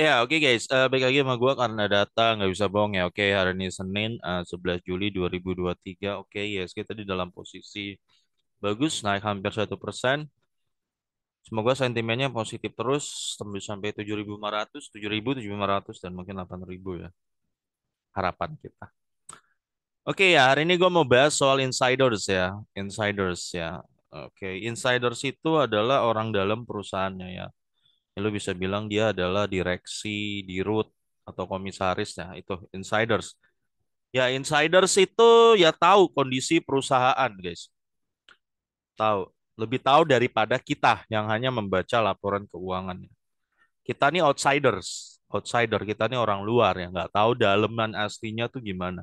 Ya, oke guys. Eh baik lagi sama gue karena data nggak bisa bohong ya. Oke, hari ini Senin eh, 11 Juli 2023. Oke, kita di dalam posisi bagus, naik hampir satu persen. Semoga sentimennya positif terus tembus sampai 7.500, lima 7.500 dan mungkin 8.000 ya. Harapan kita. Oke ya, hari ini gue mau bahas soal insiders ya, insiders ya. Oke, insiders itu adalah orang dalam perusahaannya ya Ya, lu bisa bilang dia adalah direksi, dirut atau komisaris ya, itu insiders. Ya insiders itu ya tahu kondisi perusahaan, guys. Tahu, lebih tahu daripada kita yang hanya membaca laporan keuangannya. Kita nih outsiders, outsider kita nih orang luar yang nggak tahu daleman aslinya tuh gimana.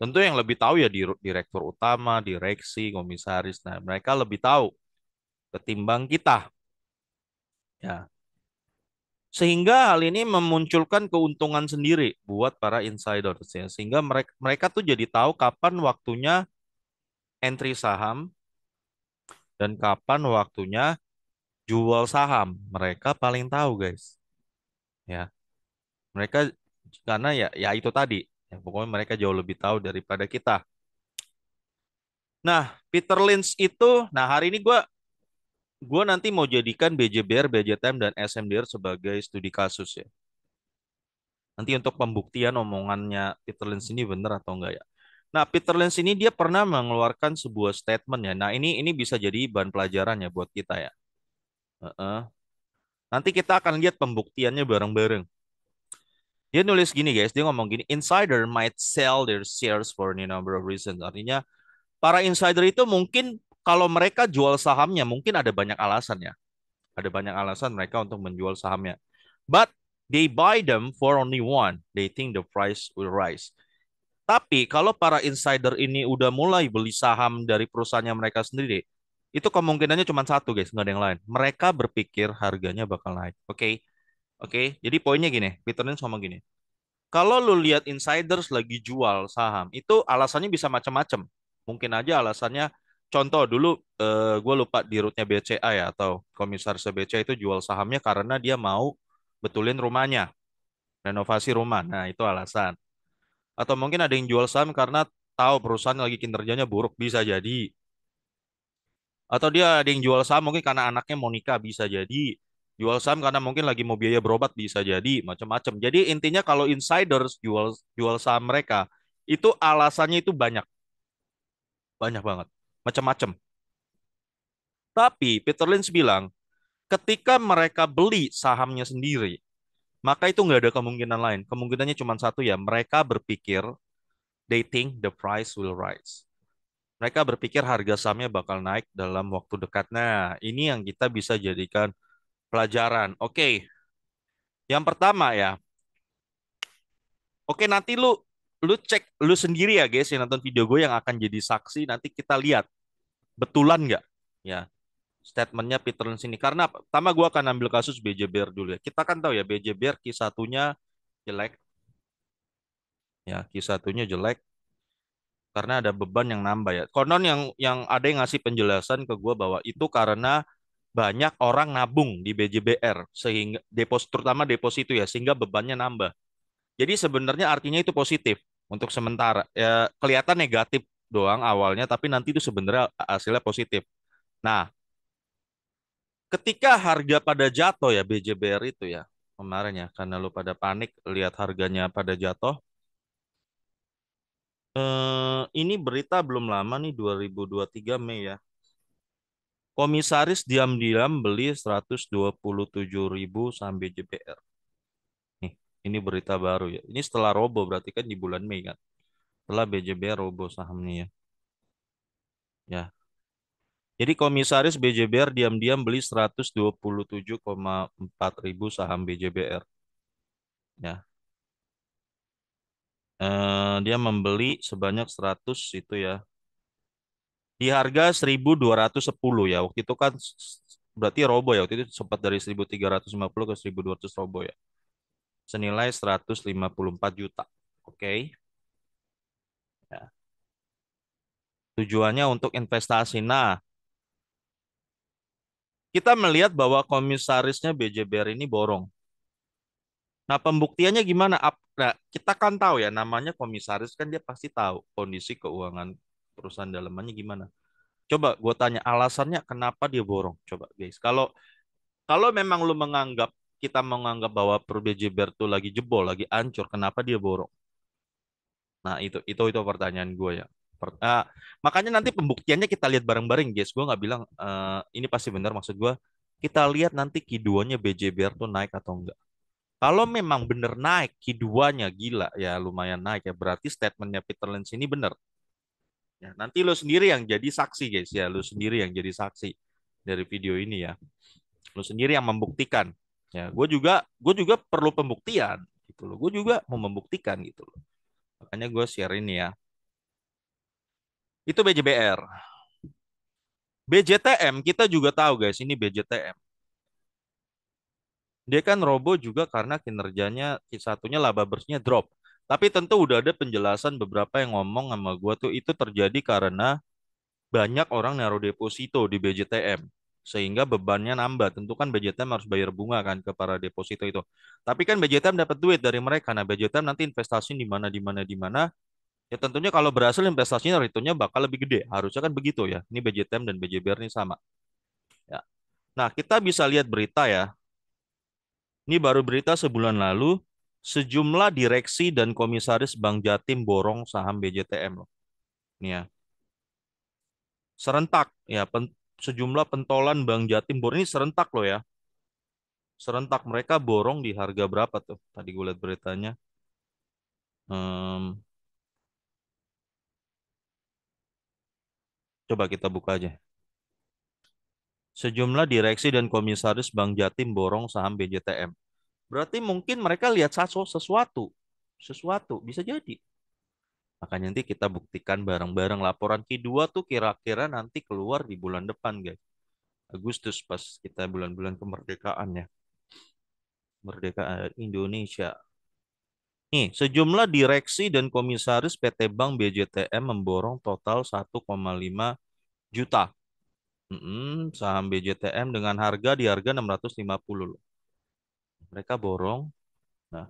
Tentu yang lebih tahu ya direktur utama, direksi, komisaris. Nah, mereka lebih tahu ketimbang kita. Ya sehingga hal ini memunculkan keuntungan sendiri buat para insider ya. sehingga mereka mereka tuh jadi tahu kapan waktunya entry saham dan kapan waktunya jual saham mereka paling tahu guys ya mereka karena ya ya itu tadi ya, pokoknya mereka jauh lebih tahu daripada kita nah Peter Lynch itu nah hari ini gue gue nanti mau jadikan BJBR, BJTM, dan SMDR sebagai studi kasus ya. Nanti untuk pembuktian omongannya Peter Lynch ini benar atau enggak ya. Nah, Peter Lynch ini dia pernah mengeluarkan sebuah statement ya. Nah, ini ini bisa jadi bahan pelajaran ya buat kita ya. Uh -uh. Nanti kita akan lihat pembuktiannya bareng-bareng. Dia nulis gini guys, dia ngomong gini, insider might sell their shares for any number of reasons. Artinya para insider itu mungkin kalau mereka jual sahamnya mungkin ada banyak alasannya. Ada banyak alasan mereka untuk menjual sahamnya. But they buy them for only one. They think the price will rise. Tapi kalau para insider ini udah mulai beli saham dari perusahaannya mereka sendiri, itu kemungkinannya cuma satu guys, nggak ada yang lain. Mereka berpikir harganya bakal naik. Oke, okay? oke. Okay? Jadi poinnya gini, Peter Lynch ngomong gini. Kalau lu lihat insiders lagi jual saham, itu alasannya bisa macam-macam. Mungkin aja alasannya contoh dulu eh, gue lupa di rootnya BCA ya atau komisaris BCA itu jual sahamnya karena dia mau betulin rumahnya renovasi rumah nah itu alasan atau mungkin ada yang jual saham karena tahu perusahaan lagi kinerjanya buruk bisa jadi atau dia ada yang jual saham mungkin karena anaknya mau nikah bisa jadi jual saham karena mungkin lagi mau biaya berobat bisa jadi macam-macam jadi intinya kalau insiders jual jual saham mereka itu alasannya itu banyak banyak banget macam-macam. Tapi Peter Lynch bilang, ketika mereka beli sahamnya sendiri, maka itu nggak ada kemungkinan lain. Kemungkinannya cuma satu ya, mereka berpikir they think the price will rise. Mereka berpikir harga sahamnya bakal naik dalam waktu dekat. Nah, ini yang kita bisa jadikan pelajaran. Oke, okay. yang pertama ya, oke okay, nanti lu lu cek lu sendiri ya guys yang nonton video gue yang akan jadi saksi nanti kita lihat betulan nggak ya statementnya Peter Lynch ini karena pertama gue akan ambil kasus BJ Bear dulu ya kita kan tahu ya BJ Bear satunya jelek ya kisatunya satunya jelek karena ada beban yang nambah ya konon yang yang ada yang ngasih penjelasan ke gue bahwa itu karena banyak orang nabung di BJBR sehingga deposit terutama deposito ya sehingga bebannya nambah jadi sebenarnya artinya itu positif untuk sementara ya kelihatan negatif doang awalnya tapi nanti itu sebenarnya hasilnya positif. Nah, ketika harga pada jatuh ya BJBR itu ya kemarin ya karena lu pada panik lihat harganya pada jatuh. Eh, ini berita belum lama nih 2023 Mei ya. Komisaris diam-diam beli 127.000 sampai BJBR. Ini berita baru ya. Ini setelah robo berarti kan di bulan Mei kan. Setelah BJB robo sahamnya ya. Ya. Jadi komisaris BJBR diam-diam beli 127,4 ribu saham BJBR. Ya. Eh, dia membeli sebanyak 100 itu ya. Di harga 1210 ya. Waktu itu kan berarti robo ya. Waktu itu sempat dari 1350 ke 1200 robo ya senilai 154 juta. Oke. Okay? Ya. Tujuannya untuk investasi. Nah, kita melihat bahwa komisarisnya BJBR ini borong. Nah, pembuktiannya gimana? Nah, kita kan tahu ya, namanya komisaris kan dia pasti tahu kondisi keuangan perusahaan dalamannya gimana. Coba gue tanya alasannya kenapa dia borong. Coba guys, kalau kalau memang lu menganggap kita menganggap bahwa Perugia Berto lagi jebol, lagi ancur kenapa dia borong? Nah, itu itu itu pertanyaan gue ya. Per, uh, makanya nanti pembuktiannya kita lihat bareng-bareng, guys. Gue nggak bilang uh, ini pasti benar maksud gue. Kita lihat nanti kiduannya BJ Berto naik atau enggak. Kalau memang benar naik kiduannya gila ya lumayan naik ya. Berarti statementnya Peter Lynch ini benar. Ya, nanti lo sendiri yang jadi saksi, guys ya. Lo sendiri yang jadi saksi dari video ini ya. Lo sendiri yang membuktikan ya Gue juga gue juga perlu pembuktian gitu loh. Gue juga mau membuktikan gitu loh. Makanya gue share ini ya. Itu BJBR. BJTM kita juga tahu guys, ini BJTM. Dia kan robo juga karena kinerjanya satunya laba bersihnya drop. Tapi tentu udah ada penjelasan beberapa yang ngomong sama gue tuh itu terjadi karena banyak orang naruh deposito di BJTM sehingga bebannya nambah. Tentu kan BJTM harus bayar bunga kan ke para deposito itu. Tapi kan BJTM dapat duit dari mereka. Nah, BJTM nanti investasi di mana di mana di mana ya tentunya kalau berhasil investasinya returnnya bakal lebih gede. Harusnya kan begitu ya. Ini BJTM dan BJBR ini sama. Ya. Nah, kita bisa lihat berita ya. Ini baru berita sebulan lalu, sejumlah direksi dan komisaris Bank Jatim borong saham BJTM loh. Ini ya. Serentak ya sejumlah pentolan Bank Jatim borong ini serentak loh ya. Serentak mereka borong di harga berapa tuh? Tadi gue lihat beritanya. Um, coba kita buka aja. Sejumlah direksi dan komisaris Bank Jatim borong saham BJTM. Berarti mungkin mereka lihat sesuatu, sesuatu bisa jadi. Makanya nanti kita buktikan bareng-bareng laporan Q2 tuh kira-kira nanti keluar di bulan depan, guys. Agustus pas kita bulan-bulan kemerdekaan ya. Merdeka Indonesia. Nih, sejumlah direksi dan komisaris PT Bank BJTM memborong total 1,5 juta mm saham BJTM dengan harga di harga 650 Mereka borong. Nah,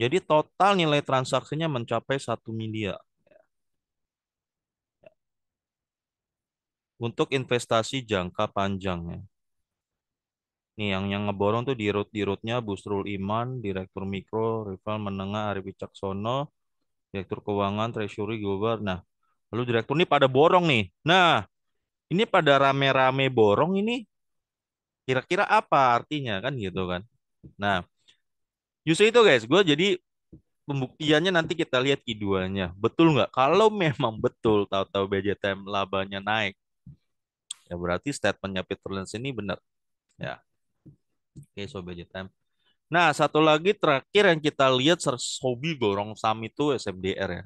jadi total nilai transaksinya mencapai 1 miliar. Untuk investasi jangka ya. Nih yang yang ngeborong tuh di root di rootnya Busrul Iman, Direktur Mikro, Rival Menengah Arif Wicaksono, Direktur Keuangan, Treasury Gober. Nah, lalu direktur ini pada borong nih. Nah, ini pada rame-rame borong ini kira-kira apa artinya kan gitu kan. Nah, Justru itu guys, gue jadi pembuktiannya nanti kita lihat keduanya, Betul nggak? Kalau memang betul tahu-tahu BJTM labanya naik, ya berarti statementnya Peter Lenz ini benar. Ya. Oke, okay, so BJTM. Nah, satu lagi terakhir yang kita lihat Sobi borong sam itu SMDR ya.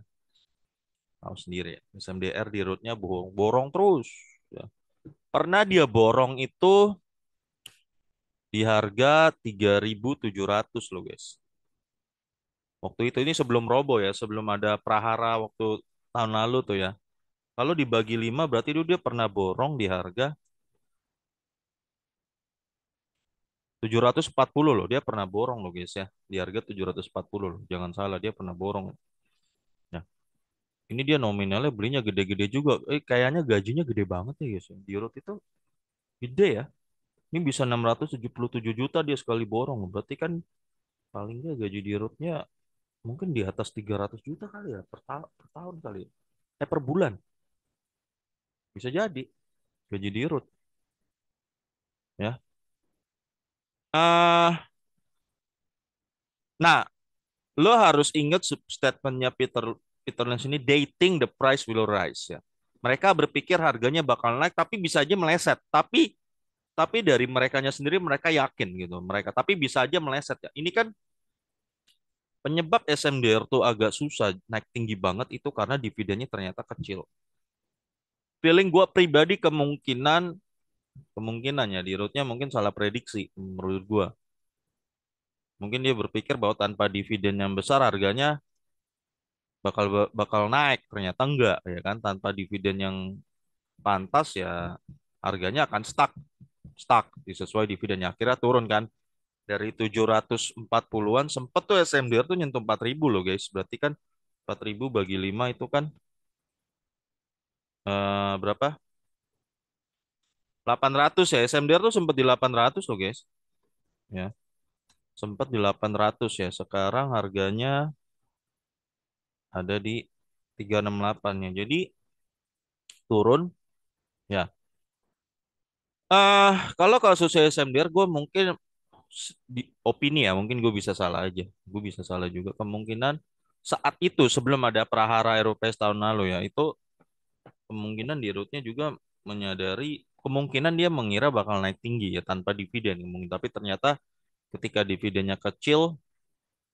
Tahu sendiri ya. SMDR di rootnya borong, borong terus. Ya. Pernah dia borong itu di harga 3.700 loh guys. Waktu itu ini sebelum robo ya, sebelum ada prahara waktu tahun lalu tuh ya. Kalau dibagi 5 berarti dulu dia pernah borong di harga 740 loh, dia pernah borong loh guys ya. Di harga 740 loh, jangan salah dia pernah borong. ya ini dia nominalnya belinya gede-gede juga. Eh kayaknya gajinya gede banget ya guys. Ya. Di Euro itu gede ya. Ini bisa 677 juta dia sekali borong. Berarti kan paling nggak gaji di rootnya mungkin di atas 300 juta kali ya per, ta per tahun kali ya. Eh per bulan. Bisa jadi gaji di root. Ya. Uh, nah, lo harus ingat statementnya Peter Peter Lynch ini dating the price will rise ya. Mereka berpikir harganya bakal naik tapi bisa aja meleset. Tapi tapi dari merekanya sendiri mereka yakin gitu mereka tapi bisa aja meleset ya ini kan penyebab SMDR tuh agak susah naik tinggi banget itu karena dividennya ternyata kecil feeling gue pribadi kemungkinan kemungkinannya di rootnya mungkin salah prediksi menurut gue mungkin dia berpikir bahwa tanpa dividen yang besar harganya bakal bakal naik ternyata enggak ya kan tanpa dividen yang pantas ya harganya akan stuck stuck sesuai dividennya akhirnya turun kan dari 740-an sempat tuh SMDR tuh nyentuh 4000 loh guys berarti kan 4000 bagi 5 itu kan eh, berapa 800 ya SMDR tuh sempat di 800 loh guys ya sempat di 800 ya sekarang harganya ada di 368 ya jadi turun ya Uh, kalau kasusnya SMDR, gue mungkin di opini ya, mungkin gue bisa salah aja. Gue bisa salah juga. Kemungkinan saat itu sebelum ada prahara Eropa tahun lalu ya, itu kemungkinan di rootnya juga menyadari kemungkinan dia mengira bakal naik tinggi ya tanpa dividen mungkin. Tapi ternyata ketika dividennya kecil,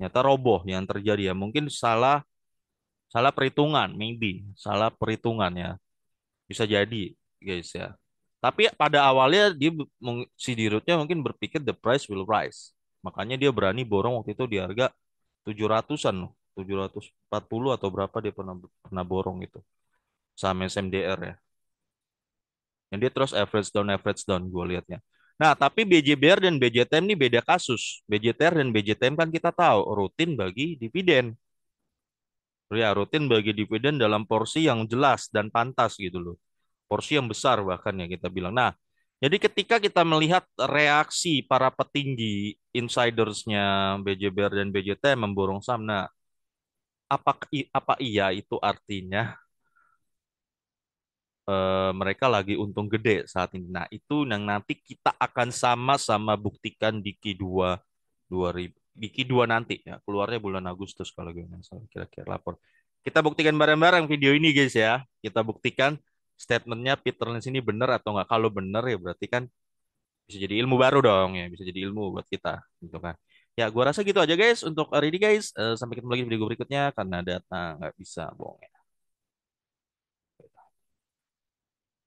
ternyata roboh yang terjadi ya. Mungkin salah salah perhitungan, maybe salah perhitungan ya. Bisa jadi guys ya tapi pada awalnya dia si Dirutnya mungkin berpikir the price will rise. Makanya dia berani borong waktu itu di harga 700-an, 740 atau berapa dia pernah pernah borong itu. sama SMDR ya. Yang dia terus average down average down gue liatnya. Nah, tapi BJBR dan BJTM ini beda kasus. BJTR dan BJTM kan kita tahu rutin bagi dividen. Ya, rutin bagi dividen dalam porsi yang jelas dan pantas gitu loh porsi yang besar bahkan ya kita bilang. Nah, jadi ketika kita melihat reaksi para petinggi insidersnya BJBR dan BJT memborong saham, nah apa apa iya itu artinya eh, mereka lagi untung gede saat ini. Nah itu yang nanti kita akan sama-sama buktikan di Q2 2000 di Q2 nanti ya keluarnya bulan Agustus kalau gitu kira-kira lapor. Kita buktikan bareng-bareng video ini guys ya. Kita buktikan statementnya Peter Lynch ini benar atau enggak. Kalau benar ya berarti kan bisa jadi ilmu baru dong ya, bisa jadi ilmu buat kita gitu kan. Ya, gua rasa gitu aja guys untuk hari ini guys. Uh, sampai ketemu lagi di video berikutnya karena data nggak bisa bohong ya.